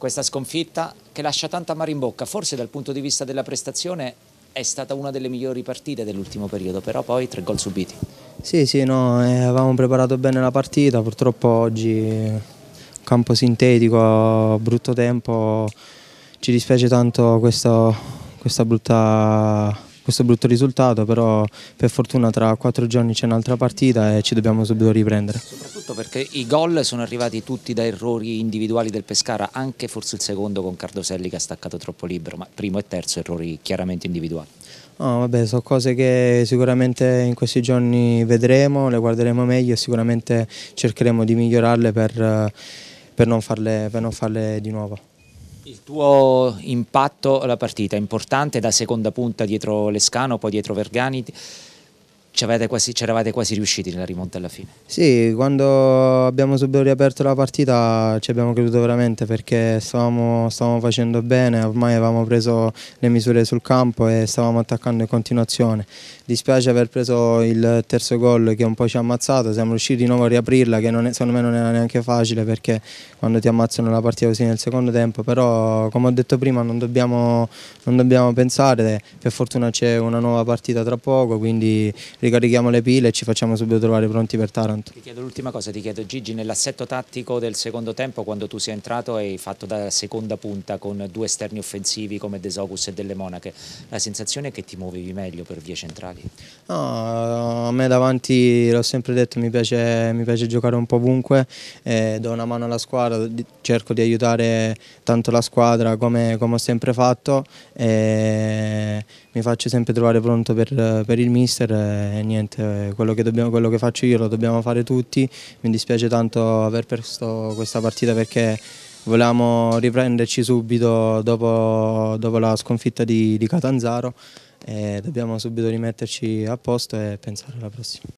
Questa sconfitta, che lascia tanta mare in bocca, forse dal punto di vista della prestazione è stata una delle migliori partite dell'ultimo periodo, però poi tre gol subiti. Sì, sì, no, eh, avevamo preparato bene la partita, purtroppo oggi campo sintetico, brutto tempo, ci dispiace tanto questo, questa brutta questo brutto risultato, però per fortuna tra quattro giorni c'è un'altra partita e ci dobbiamo subito riprendere. Soprattutto perché i gol sono arrivati tutti da errori individuali del Pescara, anche forse il secondo con Cardoselli che ha staccato troppo libero, ma primo e terzo errori chiaramente individuali. No, vabbè, sono cose che sicuramente in questi giorni vedremo, le guarderemo meglio e sicuramente cercheremo di migliorarle per, per, non, farle, per non farle di nuovo. Il tuo impatto alla partita, importante da seconda punta dietro Lescano, poi dietro Vergani, c'eravate quasi, quasi, riusciti nella rimonta alla fine. Sì, quando abbiamo subito riaperto la partita ci abbiamo creduto veramente perché stavamo, stavamo, facendo bene, ormai avevamo preso le misure sul campo e stavamo attaccando in continuazione. Dispiace aver preso il terzo gol che un po' ci ha ammazzato, siamo riusciti di nuovo a riaprirla che non è, secondo me non era neanche facile perché quando ti ammazzano la partita così nel secondo tempo, però come ho detto prima non dobbiamo, non dobbiamo pensare, per fortuna c'è una nuova partita tra poco, quindi ricordiamo ricarichiamo le pile e ci facciamo subito trovare pronti per Taranto. Ti chiedo l'ultima cosa, ti chiedo Gigi, nell'assetto tattico del secondo tempo quando tu sei entrato hai fatto da seconda punta con due esterni offensivi come Desocus e Delle Monache, la sensazione è che ti muovevi meglio per vie centrali? No, a me davanti l'ho sempre detto, mi piace, mi piace, giocare un po' ovunque, eh, do una mano alla squadra, cerco di aiutare tanto la squadra come, come ho sempre fatto. Eh, mi faccio sempre trovare pronto per, per il mister e niente, quello che, dobbiamo, quello che, faccio io lo dobbiamo fare tutti, mi dispiace tanto aver perso questa partita perché volevamo riprenderci subito dopo, dopo la sconfitta di, di Catanzaro e dobbiamo subito rimetterci a posto e pensare alla prossima.